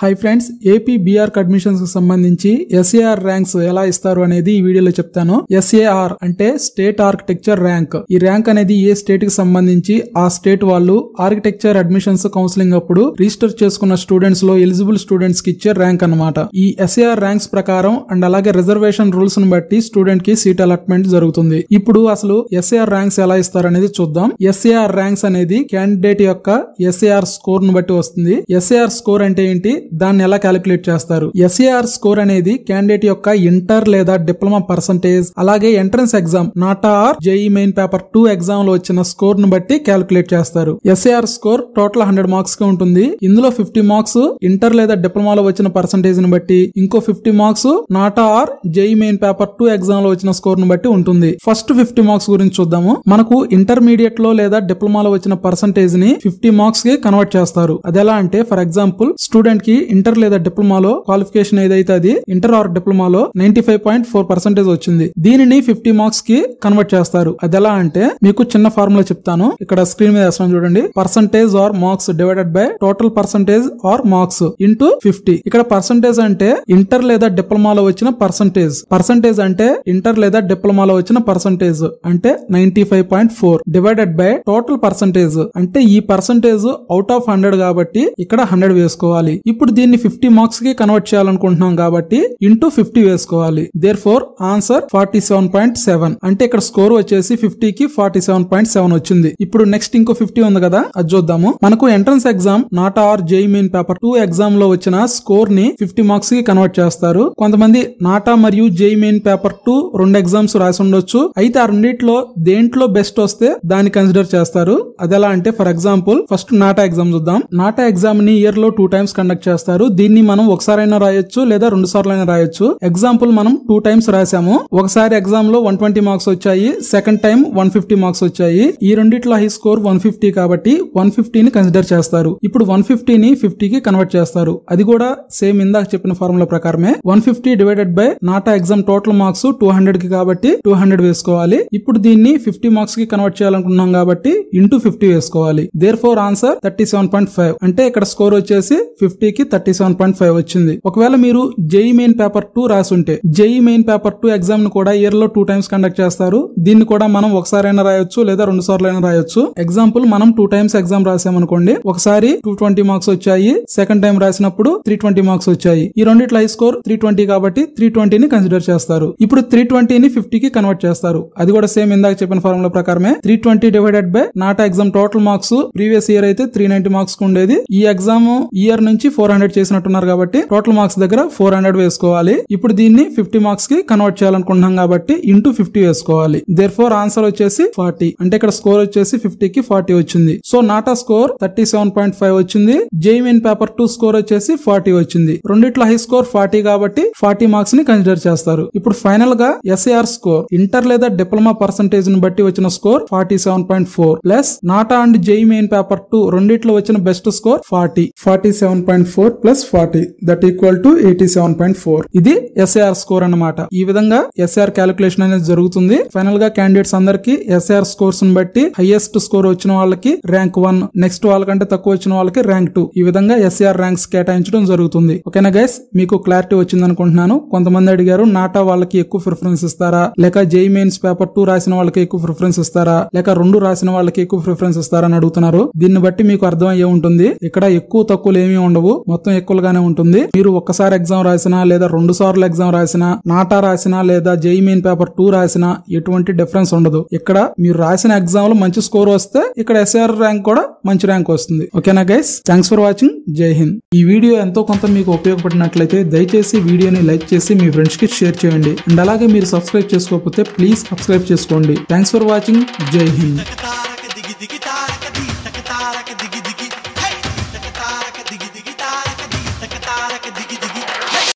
high friends AP B Arch admissions కు సంబంధించి SAR ranks ఎలా ఇస్తారు అనేది ఈ వీడియోలో చెప్తాను ఎస్ఏఆర్ అంటే స్టేట్ ఆర్కిటెక్చర్ ర్యాంక్ ఈ ర్యాంక్ అనేది ఏ స్టేట్ కి సంబంధించి ఆ స్టేట్ వాళ్ళు ఆర్కిటెక్చర్ అడ్మిషన్స్ కౌన్సిలింగ్ అప్పుడు రిజిస్టర్ చేసుకున్న స్టూడెంట్స్ లో ఎలిజిబుల్ స్టూడెంట్స్ కి ఇచ్చే ర్యాంక్ అనమాట ఈ ఎస్ఏఆర్ ర్యాంక్స్ ప్రకారం అండ్ అలాగే రిజర్వేషన్ రూల్స్ ను బట్టి స్టూడెంట్ కి సీట్ అలాట్మెంట్ జరుగుతుంది ఇప్పుడు అసలు ఎస్ఏఆర్ ర్యాంక్స్ ఎలా ఇస్తారు అనేది చూద్దాం ఎస్ఏఆర్ ర్యాంక్స్ అనేది క్యాండిడేట్ యొక్క ఎస్ఏఆర్ స్కోర్ ను బట్టి వస్తుంది ఎస్ఏఆర్ స్కోర్ అంటే ఏంటి దాన్ని ఎలా క్యాలిక్యులేట్ చేస్తారు ఎస్ఏఆర్ స్కోర్ అనేది క్యాండిడేట్ యొక్క ఇంటర్ లేదా డిప్లొమా పర్సంటేజ్ అలాగే entrance exam NATA or JEE main paper two exam లో వచ్చిన స్కోర్ ను బట్టి క్యాలిక్యులేట్ చేస్తారు SAR score total hundred marks కి ఉంటుంది ఇందులో ఫిఫ్టీ మార్క్స్ ఇంటర్ లేదా డిప్లొమాలో వచ్చిన పర్సంటేజ్ ని బట్టి ఇంకో fifty marks NATA or JEE main paper two exam లో వచ్చిన స్కోర్ ను బట్టి ఉంటుంది ఫస్ట్ ఫిఫ్టీ మార్క్స్ గురించి చూద్దాము మనకు ఇంటర్మీడియట్ లో లేదా లో వచ్చిన పర్సంటేజ్ ని ఫిఫ్టీ మార్క్స్ కి కన్వర్ట్ చేస్తారు అది ఎలా అంటే ఫర్ ఎగ్జాంపుల్ స్టూడెంట్ కి ఇంటర్ లేదా డిప్లొమాలో క్వాలిఫికేషన్ ఏదైతే అది ఇంటర్ ఆర్ డిప్లొమాలో ninety five point four percentage వచ్చింది దీనిని ఫిఫ్టీ మార్క్స్ కి కన్వర్ట్ చేస్తారు అది ఎలా అంటే మీకు చిన్న ఫార్ములా చెప్తాను ఇక్కడ స్క్రీన్ మీద వేస్తాను చూడండి percentage or marks divided by total percentage or marks into fifty ఇక్కడ పర్సంటేజ్ అంటే ఇంటర్ లేదా డిప్లొమాలో వచ్చిన పర్సంటేజ్ పర్సంటేజ్ అంటే ఇంటర్ లేదా డిప్లొమాలో వచ్చిన పర్సంటేజ్ అంటే ninety five point four divided by total percentage అంటే ఈ పర్సంటేజ్ అవుట్ ఆఫ్ హండ్రెడ్ కాబట్టి ఇక్కడ హండ్రెడ్ వేసుకోవాలి ఇప్పుడు ఇప్పుడు దీన్ని ఫిఫ్టీ మార్క్స్ కి కన్వర్ట్ చేయాలనుకుంటున్నాం కాబట్టి ఇంటూ ఫిఫ్టీ వేసుకోవాలి therefore answer forty seven point seven అంటే ఇక్కడ స్కోర్ వచ్చేసి ఫిఫ్టీ కి ఫార్టీ సెవెన్ పాయింట్ సెవెన్ వచ్చింది ఇప్పుడు నెక్స్ట్ ఇంకో ఫిఫ్టీ ఉంది కదా అది చూద్దాము మనకు entrance exam NATA or JEE main paper two exam లో వచ్చిన స్కోర్ ని ఫిఫ్టీ మార్క్స్ కి కన్వర్ట్ చేస్తారు కొంతమంది నాటా మరియు జేఈ మెయిన్ పేపర్ టూ రెండు ఎగ్జామ్స్ రాసి ఉండొచ్చు అయితే ఆ రెండిట్లో దేంట్లో బెస్ట్ వస్తే దాన్ని కన్సిడర్ చేస్తారు అది ఎలా అంటే for example first NATA exam చూద్దాం నాటా ఎగ్జామ్ ని ఇయర్ లో టూ టైమ్స్ కండక్ట్ చేస్తారు చేస్తారు దీన్ని మనం ఒకసారైనా రాయొచ్చు లేదా రెండు సార్లు అయినా రాయొచ్చు ఎగ్జాంపుల్ మనం టూ టైమ్స్ రాసాము ఒకసారి ఎగ్జామ్ లో వన్ ట్వంటీ మార్క్స్ వచ్చాయి second time one fifty marks వచ్చాయి ఈ రెండిట్లో హై స్కోర్ వన్ ఫిఫ్టీ కాబట్టి వన్ ఫిఫ్టీని కన్సిడర్ చేస్తారు ఇప్పుడు వన్ ఫిఫ్టీని ఫిఫ్టీకి కన్వర్ట్ చేస్తారు అది కూడా సేమ్ ఇందాక చెప్పిన ఫార్ములా ప్రకారమే one fifty divided by NATA exam total marks two hundred కి కాబట్టి టూ హండ్రెడ్ వేసుకోవాలి ఇప్పుడు దీన్ని ఫిఫ్టీ మార్క్స్ కి కన్వర్ట్ చేయాలనుకున్నాం కాబట్టి ఇంటూ ఫిఫ్టీ వేసుకోవాలి therefore answer thirty seven point five అంటే ఇక్కడ స్కోర్ వచ్చేసి ఫిఫ్టీకి థర్టీ సెవెన్ పాయింట్ ఫైవ్ వచ్చింది ఒకవేళ మీరు జేఈ మెయిన్ పేపర్ టూ రాసుంటే JEE main paper two exam ను కూడా ఇయర్ లో టూ టైమ్స్ కండక్ట్ చేస్తారు దీన్ని కూడా మనం ఒకసారి అయినా రాయొచ్చు లేదా రెండు సార్లు అయినా రాయొచ్చు ఎగ్జాంపుల్ మనం టూ టైమ్స్ ఎగ్జామ్ రాసామనుకోండి ఒకసారి టూ ట్వంటీ మార్క్స్ వచ్చాయి సెకండ్ టైం రాసినప్పుడు త్రీ ట్వంటీ మార్క్స్ వచ్చాయి ఈ రెండిట్ల హై స్కోర్ త్రీ ట్వంటీ కాబట్టి త్రీ ట్వంటీని కన్సిడర్ చేస్తారు ఇప్పుడు త్రీ ట్వంటీని కి కన్వర్ట్ చేస్తారు అది కూడా సేమ్ ఇందాక చెప్పిన ఫార్ములా ప్రకారమే three twenty divided by NATA exam total marks previous year అయితే త్రీ నైన్టీ మార్క్స్ ఉండేది ఈ ఎగ్జామ్ ఇయర్ నుంచి ఫోర్ హండ్రెడ్ చేసినట్టున్నారు కాబట్టి టోటల్ మార్క్స్ దగ్గర ఫోర్ హండ్రెడ్ వేసుకోవాలి ఇప్పుడు దీన్ని ఫిఫ్టీ మార్క్స్ కి కన్వర్ట్ చేయాలనుకుంటున్నాం కాబట్టి ఇంటూ ఫిఫ్టీ వేసుకోవాలి దేర్ ఫోర్ ఆన్సర్ వచ్చేసి ఫార్టీ అంటే ఇక్కడ స్కోర్ వచ్చేసి ఫిఫ్టీ కి ఫార్టీ వచ్చింది so NATA score thirty seven point five వచ్చింది జేఈన్ పేపర్ టూ స్కోర్ వచ్చేసి ఫార్టీ వచ్చింది రెండిట్ల హై స్కోర్ ఫార్టీ కాబట్టి ఫార్టీ మార్క్స్ ని కన్సిడర్ చేస్తారు ఇప్పుడు ఫైనల్ గా ఎస్ఏఆర్ స్కోర్ ఇంటర్ లేదా డిప్లొమా పర్సంటేజ్ ని బట్టి వచ్చిన score forty seven point four plus NATA and JEE main paper two రెండిట్లో వచ్చిన best score forty forty seven point four four plus forty that equal to eighty seven point four ఇది SAR score అనమాట ఈ విధంగా SAR calculation అనేది జరుగుతుంది final గా candidates అందరికి ఎస్ఏఆర్ స్కోర్స్ ని బట్టి హైయెస్ట్ స్కోర్ వచ్చిన వాళ్ళకి ర్యాంక్ వన్ నెక్స్ట్ వాళ్ళకంటే తక్కువ వచ్చిన వాళ్ళకి ర్యాంక్ టూ ఈ విధంగా ఎస్ఏఆర్ ర్యాంక్స్ కేటాయించడం జరుగుతుంది ఓకేనా గైస్ మీకు క్లారిటీ వచ్చింది అనుకుంటున్నాను కొంతమంది అడిగారు నాటా వాళ్ళకి ఎక్కువ ప్రిఫరెన్స్ ఇస్తారా లేక జేఈ మెయిన్స్ పేపర్ టూ రాసిన వాళ్ళకి ఎక్కువ ప్రిఫరెన్స్ ఇస్తారా లేక రెండు రాసిన వాళ్ళకి ఎక్కువ ప్రిఫరెన్స్ ఇస్తారా అని అడుగుతున్నారు దీన్ని బట్టి మీకు అర్థం అయ్యే ఉంటుంది ఇక్కడ ఎక్కువ తక్కువలు ఏమీ ఉండవు మొత్తం ఎక్కువగానే ఉంటుంది మీరు ఒక్కసారి ఎగ్జామ్ రాసినా లేదా రెండు సార్లు ఎగ్జామ్ రాసినా నాటా రాసినా లేదా జేఈ మెయిన్ పేపర్ టూ రాసినా ఎటువంటి డిఫరెన్స్ ఉండదు ఇక్కడ మీరు రాసిన ఎగ్జామ్ లో మంచి స్కోర్ వస్తే ఇక్కడ ఎస్ఆర్ ర్యాంక్ కూడా మంచి ర్యాంక్ వస్తుంది ఓకేనా గైస్ థ్యాంక్స్ ఫర్ వాచింగ్ జై హింద్ ఈ వీడియో ఎంతో కొంత మీకు ఉపయోగపడినట్లయితే దయచేసి వీడియోని లైక్ చేసి మీ ఫ్రెండ్స్ కి షేర్ చేయండి అండ్ అలాగే మీరు సబ్స్క్రైబ్ చేసుకోకపోతే ప్లీజ్ సబ్స్క్రైబ్ చేసుకోండి థ్యాంక్స్ ఫర్ వాచింగ్ జై హింద్